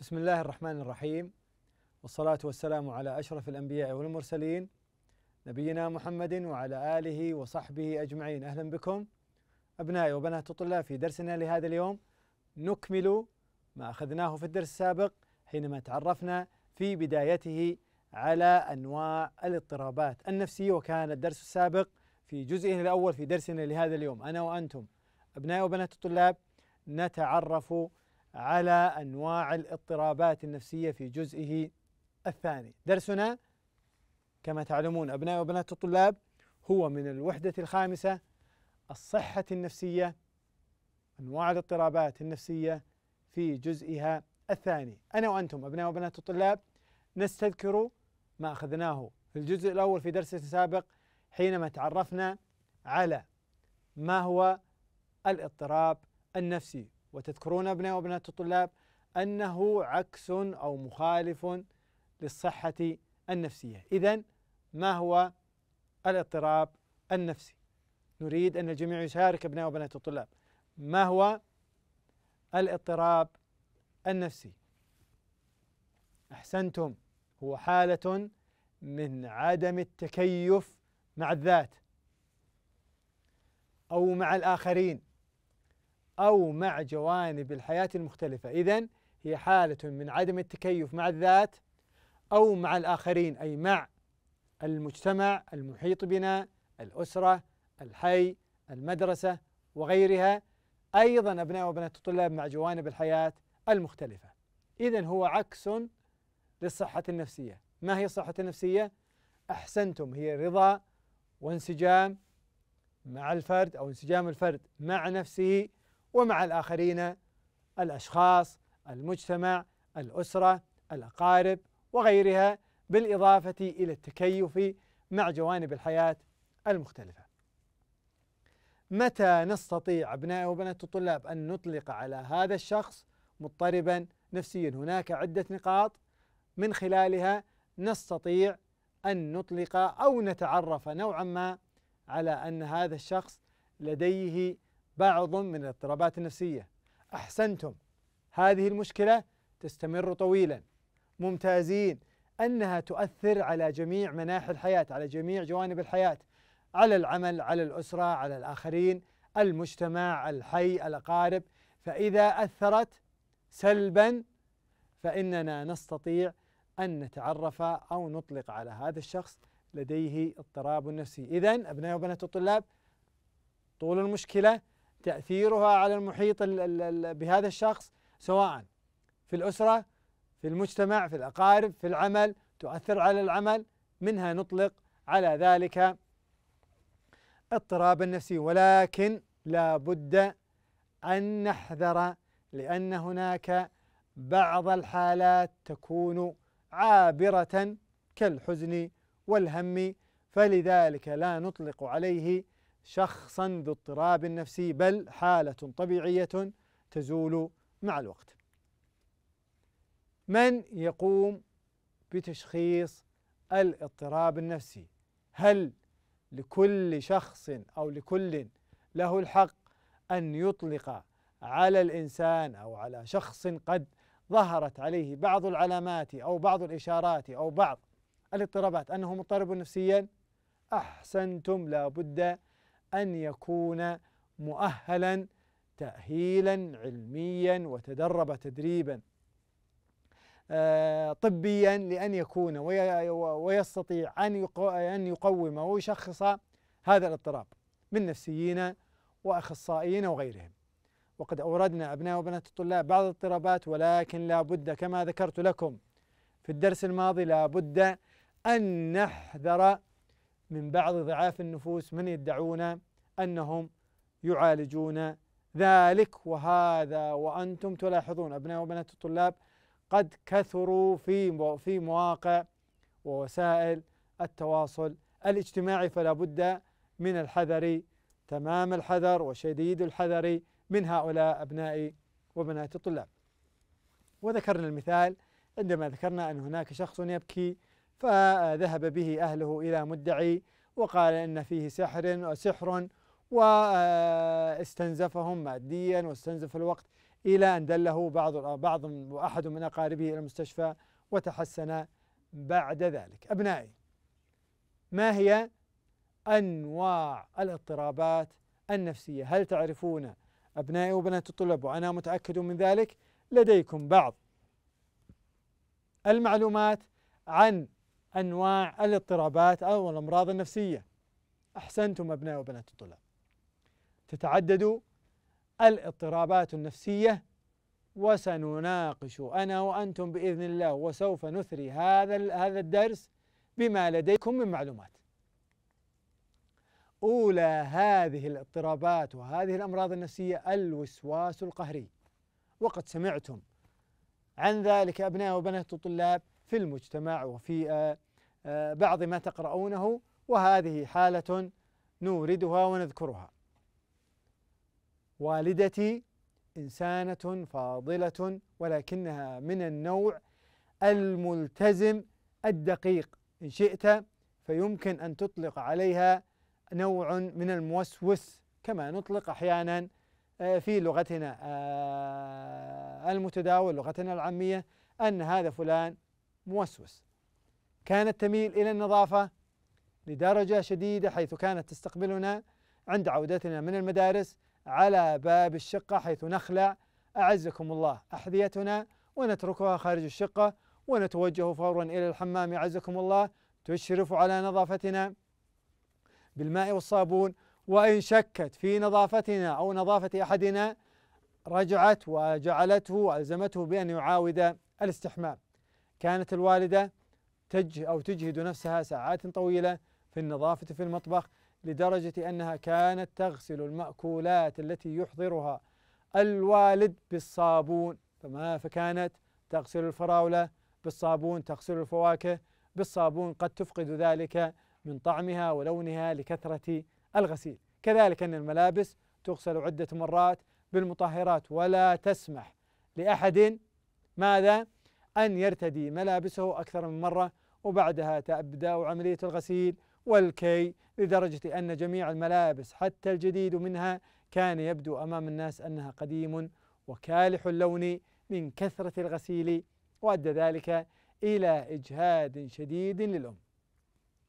بسم الله الرحمن الرحيم والصلاة والسلام على أشرف الأنبياء والمرسلين نبينا محمد وعلى آله وصحبه أجمعين أهلا بكم أبنائي وبنات الطلاب في درسنا لهذا اليوم نكمل ما أخذناه في الدرس السابق حينما تعرفنا في بدايته على أنواع الاضطرابات النفسية وكان الدرس السابق في جزئه الأول في درسنا لهذا اليوم أنا وأنتم أبنائي وبنات الطلاب نتعرف على انواع الاضطرابات النفسيه في جزئه الثاني. درسنا كما تعلمون ابناء وبنات الطلاب هو من الوحده الخامسه الصحه النفسيه انواع الاضطرابات النفسيه في جزئها الثاني. انا وانتم ابناء وبنات الطلاب نستذكر ما اخذناه في الجزء الاول في درس سابق حينما تعرفنا على ما هو الاضطراب النفسي وتذكرون أبناء وبنات الطلاب أنه عكس أو مخالف للصحة النفسية إذا ما هو الاضطراب النفسي نريد أن الجميع يشارك أبناء وبنات الطلاب ما هو الاضطراب النفسي أحسنتم هو حالة من عدم التكيف مع الذات أو مع الآخرين أو مع جوانب الحياة المختلفة إذا هي حالة من عدم التكيف مع الذات أو مع الآخرين أي مع المجتمع المحيط بنا الأسرة الحي المدرسة وغيرها أيضا أبناء وبنات الطلاب مع جوانب الحياة المختلفة إذا هو عكس للصحة النفسية ما هي الصحة النفسية؟ أحسنتم هي رضا وانسجام مع الفرد أو انسجام الفرد مع نفسه ومع الآخرين الأشخاص المجتمع الأسرة الأقارب وغيرها بالإضافة إلى التكيف مع جوانب الحياة المختلفة متى نستطيع أبناء وبنات الطلاب أن نطلق على هذا الشخص مضطربا نفسيا هناك عدة نقاط من خلالها نستطيع أن نطلق أو نتعرف نوعا ما على أن هذا الشخص لديه بعض من الاضطرابات النفسية أحسنتم هذه المشكلة تستمر طويلا ممتازين أنها تؤثر على جميع مناحي الحياة على جميع جوانب الحياة على العمل على الأسرة على الآخرين المجتمع الحي الأقارب فإذا أثرت سلبا فإننا نستطيع أن نتعرف أو نطلق على هذا الشخص لديه اضطراب نفسي إذا أبناء وبنات الطلاب طول المشكلة تأثيرها على المحيط بهذا الشخص سواء في الأسرة في المجتمع في الأقارب في العمل تؤثر على العمل منها نطلق على ذلك اضطراب النفسي ولكن لا بد أن نحذر لأن هناك بعض الحالات تكون عابرة كالحزن والهم فلذلك لا نطلق عليه شخصا ذو اضطراب نفسي بل حالة طبيعية تزول مع الوقت. من يقوم بتشخيص الاضطراب النفسي؟ هل لكل شخص او لكل له الحق ان يطلق على الانسان او على شخص قد ظهرت عليه بعض العلامات او بعض الاشارات او بعض الاضطرابات انه مضطرب نفسيا؟ احسنتم لابد أن يكون مؤهلا تأهيلا علميا وتدرب تدريبا آه، طبيا لأن يكون ويستطيع أن يقوم ويشخص هذا الاضطراب من نفسيين وأخصائيين وغيرهم وقد أوردنا أبناء وبنات الطلاب بعض الاضطرابات ولكن لا بد كما ذكرت لكم في الدرس الماضي لا بد أن نحذر من بعض ضعاف النفوس من يدعون أنهم يعالجون ذلك وهذا وأنتم تلاحظون أبناء وبنات الطلاب قد كثروا في في مواقع ووسائل التواصل الاجتماعي فلا بد من الحذر تمام الحذر وشديد الحذر من هؤلاء أبناء وبنات الطلاب وذكرنا المثال عندما ذكرنا أن هناك شخص يبكي فذهب به أهله إلى مدعي وقال إن فيه سحر وسحر واستنزفهم ماديا واستنزف الوقت إلى أن دله بعض بعض وأحد من أقاربه إلى المستشفى وتحسن بعد ذلك أبنائي ما هي أنواع الاضطرابات النفسية هل تعرفون أبنائي وبنات الطلاب وأنا متأكد من ذلك لديكم بعض المعلومات عن أنواع الاضطرابات أو الأمراض النفسية أحسنتم ابنائي وبنات الطلاب تتعدد الاضطرابات النفسية وسنناقش أنا وأنتم بإذن الله وسوف نثري هذا هذا الدرس بما لديكم من معلومات. أولى هذه الاضطرابات وهذه الأمراض النفسية الوسواس القهري وقد سمعتم عن ذلك أبناء وبنات الطلاب في المجتمع وفي آه، آه، بعض ما تقرؤونه وهذه حالة نوردها ونذكرها والدتي إنسانة فاضلة ولكنها من النوع الملتزم الدقيق إن شئت فيمكن أن تطلق عليها نوع من الموسوس كما نطلق أحيانا آه، في لغتنا آه، المتداول لغتنا العامية أن هذا فلان موسوس كانت تميل إلى النظافة لدرجة شديدة حيث كانت تستقبلنا عند عودتنا من المدارس على باب الشقة حيث نخلع أعزكم الله أحذيتنا ونتركها خارج الشقة ونتوجه فورا إلى الحمام أعزكم الله تشرف على نظافتنا بالماء والصابون وإن شكت في نظافتنا أو نظافة أحدنا رجعت وجعلته وألزمته بأن يعاود الاستحمام كانت الوالدة تجه أو تجهد نفسها ساعات طويلة في النظافة في المطبخ لدرجة أنها كانت تغسل المأكولات التي يحضرها الوالد بالصابون فما فكانت تغسل الفراولة بالصابون تغسل الفواكه بالصابون قد تفقد ذلك من طعمها ولونها لكثرة الغسيل كذلك أن الملابس تغسل عدة مرات بالمطهرات ولا تسمح لأحد ماذا أن يرتدي ملابسه أكثر من مرة وبعدها تبدأ عملية الغسيل والكي لدرجة أن جميع الملابس حتى الجديد منها كان يبدو أمام الناس أنها قديم وكالح اللون من كثرة الغسيل وأدى ذلك إلى إجهاد شديد للأم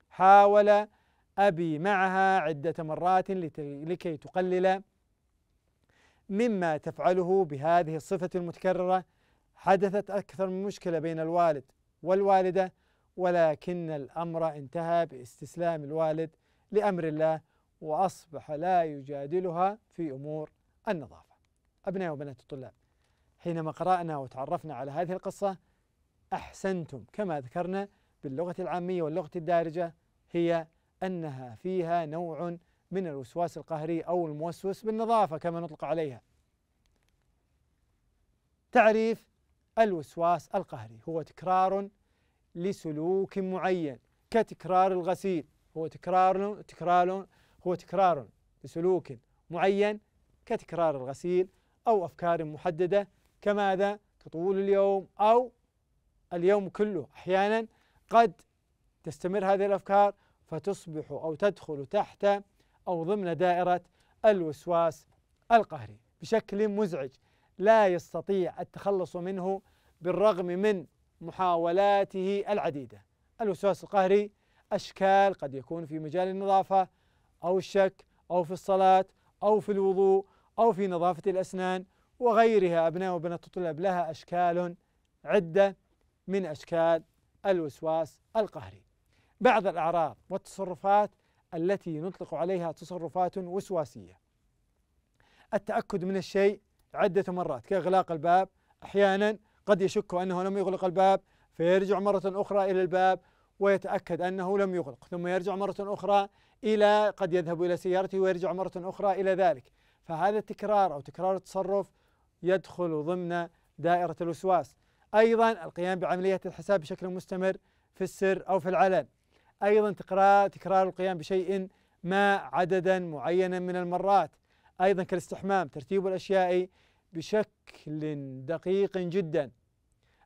حاول أبي معها عدة مرات لكي تقلل مما تفعله بهذه الصفة المتكررة حدثت أكثر من مشكلة بين الوالد والوالدة ولكن الأمر انتهى باستسلام الوالد لأمر الله وأصبح لا يجادلها في أمور النظافة أبناء وبنات الطلاب حينما قرأنا وتعرفنا على هذه القصة أحسنتم كما ذكرنا باللغة العامية واللغة الدارجة هي أنها فيها نوع من الوسواس القهري أو الموسوس بالنظافة كما نطلق عليها تعريف الوسواس القهري هو تكرار لسلوك معين كتكرار الغسيل هو تكرار تكرار هو تكرار لسلوك معين كتكرار الغسيل أو أفكار محددة كماذا كطول اليوم أو اليوم كله أحيانا قد تستمر هذه الأفكار فتصبح أو تدخل تحت أو ضمن دائرة الوسواس القهري بشكل مزعج لا يستطيع التخلص منه بالرغم من محاولاته العديدة الوسواس القهري أشكال قد يكون في مجال النظافة أو الشك أو في الصلاة أو في الوضوء أو في نظافة الأسنان وغيرها أبناء وبنات الطلاب لها أشكال عدة من أشكال الوسواس القهري بعض الأعراض والتصرفات التي نطلق عليها تصرفات وسواسية التأكد من الشيء عدة مرات كإغلاق الباب أحيانا قد يشك أنه لم يغلق الباب فيرجع مرة أخرى إلى الباب ويتأكد أنه لم يغلق ثم يرجع مرة أخرى إلى قد يذهب إلى سيارته ويرجع مرة أخرى إلى ذلك فهذا التكرار أو تكرار التصرف يدخل ضمن دائرة الوسواس أيضا القيام بعملية الحساب بشكل مستمر في السر أو في العلن أيضا تكرار, تكرار القيام بشيء ما عددا معينا من المرات أيضا كالاستحمام ترتيب الأشياء بشكل دقيق جدا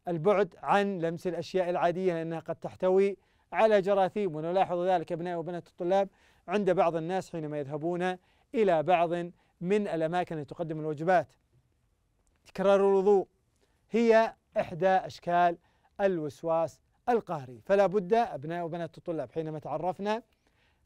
البعد عن لمس الأشياء العادية لأنها قد تحتوي على جراثيم ونلاحظ ذلك أبناء وبنات الطلاب عند بعض الناس حينما يذهبون إلى بعض من الأماكن التي تقدم الوجبات تكرار الوضوء هي إحدى أشكال الوسواس القهري فلا بد أبناء وبنات الطلاب حينما تعرفنا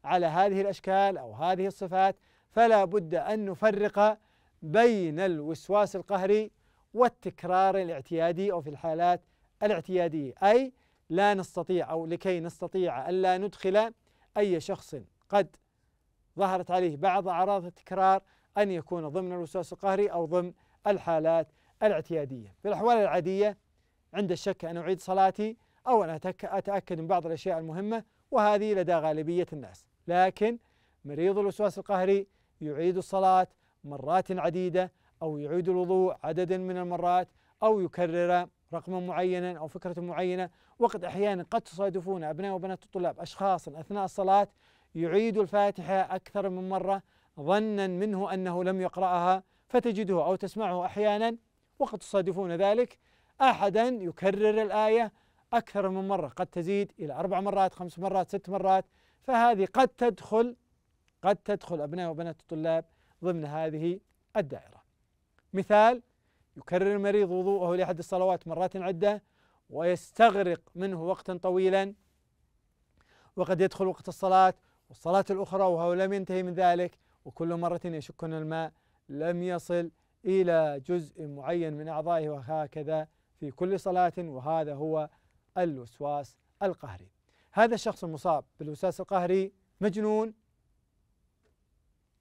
على هذه الأشكال أو هذه الصفات فلا بد أن نفرق بين الوسواس القهري والتكرار الاعتيادي أو في الحالات الاعتيادية أي لا نستطيع أو لكي نستطيع ألا ندخل أي شخص قد ظهرت عليه بعض أعراض التكرار أن يكون ضمن الوسواس القهري أو ضمن الحالات الاعتيادية في الأحوال العادية عند الشك أن أعيد صلاتي أو أن أتأكد من بعض الأشياء المهمة وهذه لدى غالبية الناس لكن مريض الوسواس القهري يعيد الصلاة مرات عديدة أو يعيد الوضوء عددا من المرات أو يكرر رقما معينا أو فكرة معينة وقد أحيانا قد تصادفون أبناء وبنات الطلاب أشخاص أثناء الصلاة يعيد الفاتحة أكثر من مرة ظنا منه أنه لم يقرأها فتجده أو تسمعه أحيانا وقد تصادفون ذلك أحدا يكرر الآية أكثر من مرة قد تزيد إلى أربع مرات خمس مرات ست مرات فهذه قد تدخل قد تدخل أبناء وبنات الطلاب ضمن هذه الدائرة مثال يكرر المريض وضوءه لأحد الصلوات مرات عدة ويستغرق منه وقتا طويلا وقد يدخل وقت الصلاة والصلاة الأخرى وهو لم ينتهي من ذلك وكل مرة يشك أن الماء لم يصل إلى جزء معين من أعضائه وهكذا في كل صلاة وهذا هو الوسواس القهري هذا الشخص المصاب بالوسواس القهري مجنون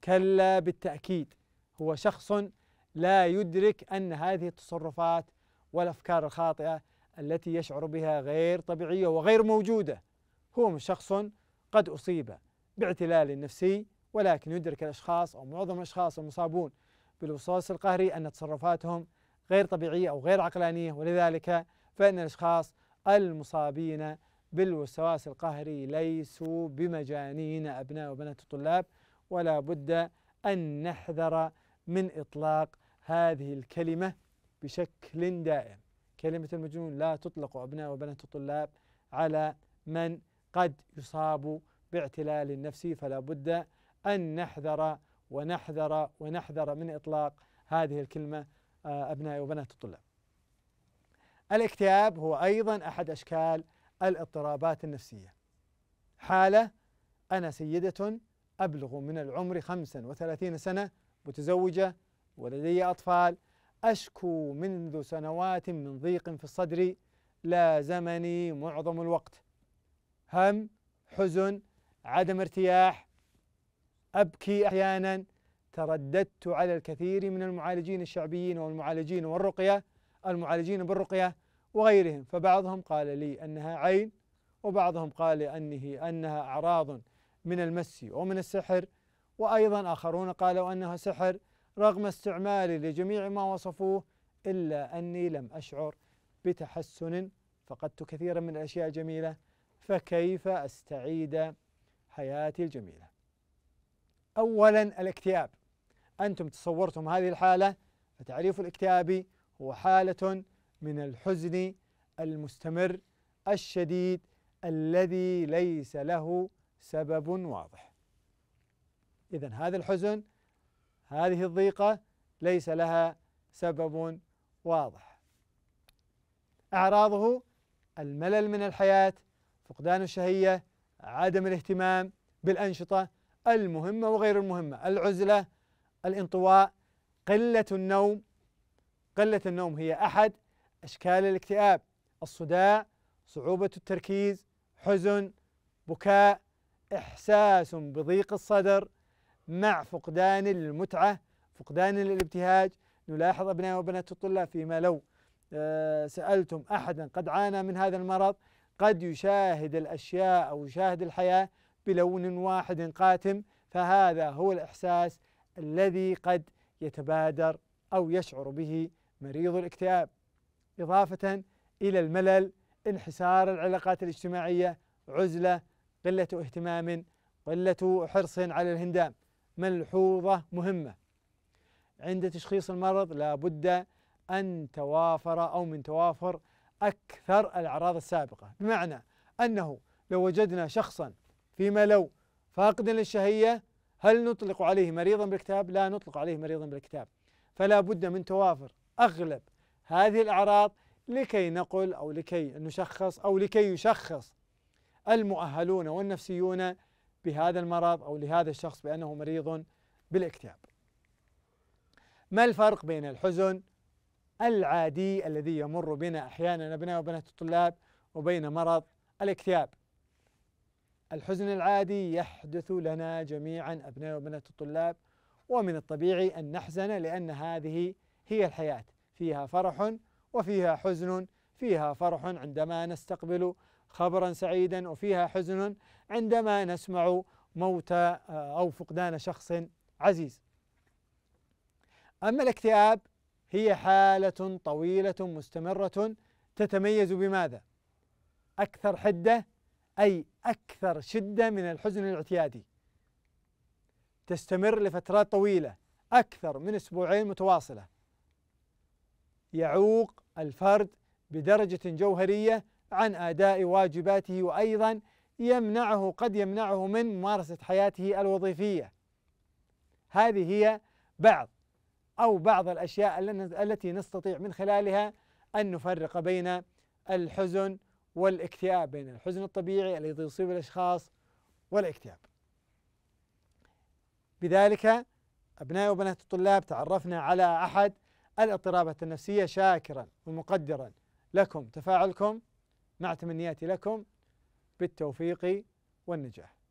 كلا بالتأكيد هو شخص لا يدرك أن هذه التصرفات والأفكار الخاطئة التي يشعر بها غير طبيعية وغير موجودة هو من شخص قد أصيب باعتلال نفسي ولكن يدرك الأشخاص أو معظم الأشخاص المصابون بالوسواس القهري أن تصرفاتهم غير طبيعية أو غير عقلانية ولذلك فإن الأشخاص المصابين بالوسواس القهري ليسوا بمجانين أبناء وبنات الطلاب ولا بد أن نحذر من إطلاق هذه الكلمة بشكل دائم كلمة المجنون لا تطلق أبناء وبنات الطلاب على من قد يصاب باعتلال نفسي فلا بد أن نحذر ونحذر ونحذر من إطلاق هذه الكلمة آه، أبناء وبنات الطلاب الاكتئاب هو أيضا أحد أشكال الاضطرابات النفسية حالة أنا سيدة أبلغ من العمر خمسا وثلاثين سنة متزوجة ولدي أطفال أشكو منذ سنوات من ضيق في الصدر لازمني معظم الوقت هم حزن عدم ارتياح أبكي أحيانا ترددت على الكثير من المعالجين الشعبيين والمعالجين والرقية المعالجين بالرقية وغيرهم فبعضهم قال لي أنها عين وبعضهم قال أنه أنها أعراض من المس ومن السحر وأيضا آخرون قالوا أنها سحر رغم استعمالي لجميع ما وصفوه إلا أني لم أشعر بتحسن فقدت كثيرا من الأشياء الجميلة فكيف أستعيد حياتي الجميلة أولا الاكتئاب أنتم تصورتم هذه الحالة فتعريف الاكتئاب هو حالة من الحزن المستمر الشديد الذي ليس له سبب واضح إذا هذا الحزن هذه الضيقة ليس لها سبب واضح أعراضه الملل من الحياة فقدان الشهية عدم الاهتمام بالأنشطة المهمة وغير المهمة العزلة الانطواء قلة النوم قلة النوم هي أحد أشكال الاكتئاب الصداع صعوبة التركيز حزن بكاء إحساس بضيق الصدر مع فقدان المتعة فقدان الابتهاج نلاحظ أبناء وبنات الطلاب فيما لو آه، سألتم أحدا قد عانى من هذا المرض قد يشاهد الأشياء أو يشاهد الحياة بلون واحد قاتم فهذا هو الإحساس الذي قد يتبادر أو يشعر به مريض الاكتئاب إضافة إلى الملل انحسار العلاقات الاجتماعية عزلة قلة اهتمام قلة حرص على الهندام ملحوظة مهمة عند تشخيص المرض لابد أن توافر أو من توافر أكثر الأعراض السابقة بمعنى أنه لو وجدنا شخصا فيما لو فاقدا للشهية هل نطلق عليه مريضا بالكتاب؟ لا نطلق عليه مريضا بالكتاب فلا بد من توافر أغلب هذه الأعراض لكي نقل أو لكي نشخص أو لكي يشخص المؤهلون والنفسيون بهذا المرض أو لهذا الشخص بأنه مريض بالاكتئاب ما الفرق بين الحزن العادي الذي يمر بنا أحيانا أبناء وبنات الطلاب وبين مرض الاكتئاب الحزن العادي يحدث لنا جميعا أبناء وبنات الطلاب ومن الطبيعي أن نحزن لأن هذه هي الحياة فيها فرح وفيها حزن فيها فرح عندما نستقبل خبرا سعيدا وفيها حزن عندما نسمع موت آه، أو فقدان شخص عزيز أما الاكتئاب هي حالة طويلة مستمرة تتميز بماذا؟ أكثر حدة أي أكثر شدة من الحزن الاعتيادي تستمر لفترات طويلة أكثر من أسبوعين متواصلة يعوق الفرد بدرجة جوهرية عن اداء واجباته وايضا يمنعه قد يمنعه من ممارسه حياته الوظيفيه هذه هي بعض او بعض الاشياء التي نستطيع من خلالها ان نفرق بين الحزن والاكتئاب بين الحزن الطبيعي الذي يصيب الاشخاص والاكتئاب بذلك أبناء وبنات الطلاب تعرفنا على أحد الاضطرابات النفسية شاكرا ومقدرا لكم تفاعلكم مع تمنياتي لكم بالتوفيق والنجاح